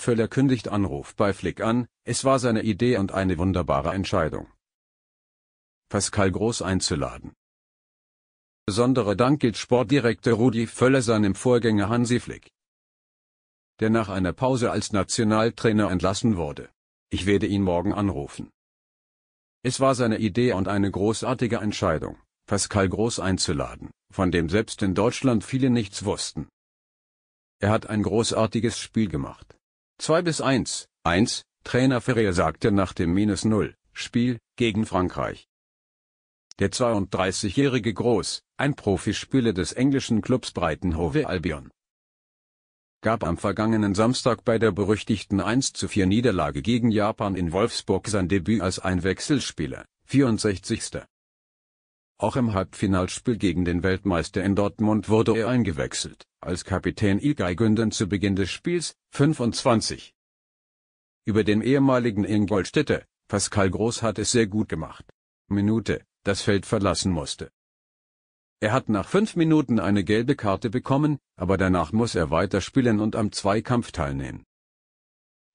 Völler kündigt Anruf bei Flick an, es war seine Idee und eine wunderbare Entscheidung. Pascal Groß einzuladen. Besonderer Dank gilt Sportdirektor Rudi Völler seinem Vorgänger Hansi Flick, der nach einer Pause als Nationaltrainer entlassen wurde. Ich werde ihn morgen anrufen. Es war seine Idee und eine großartige Entscheidung, Pascal Groß einzuladen, von dem selbst in Deutschland viele nichts wussten. Er hat ein großartiges Spiel gemacht. 2 bis 1, 1, Trainer Ferrer sagte nach dem Minus 0 Spiel gegen Frankreich. Der 32-jährige Groß, ein Profispieler des englischen Clubs Breitenhove Albion, gab am vergangenen Samstag bei der berüchtigten 1 4 Niederlage gegen Japan in Wolfsburg sein Debüt als Einwechselspieler, 64. Auch im Halbfinalspiel gegen den Weltmeister in Dortmund wurde er eingewechselt, als Kapitän Ilkay Günden zu Beginn des Spiels, 25. Über den ehemaligen Ingolstädter, Pascal Groß hat es sehr gut gemacht. Minute, das Feld verlassen musste. Er hat nach fünf Minuten eine gelbe Karte bekommen, aber danach muss er weiterspielen und am Zweikampf teilnehmen.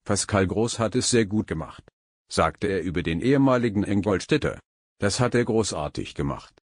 Pascal Groß hat es sehr gut gemacht, sagte er über den ehemaligen Ingolstädter. Das hat er großartig gemacht.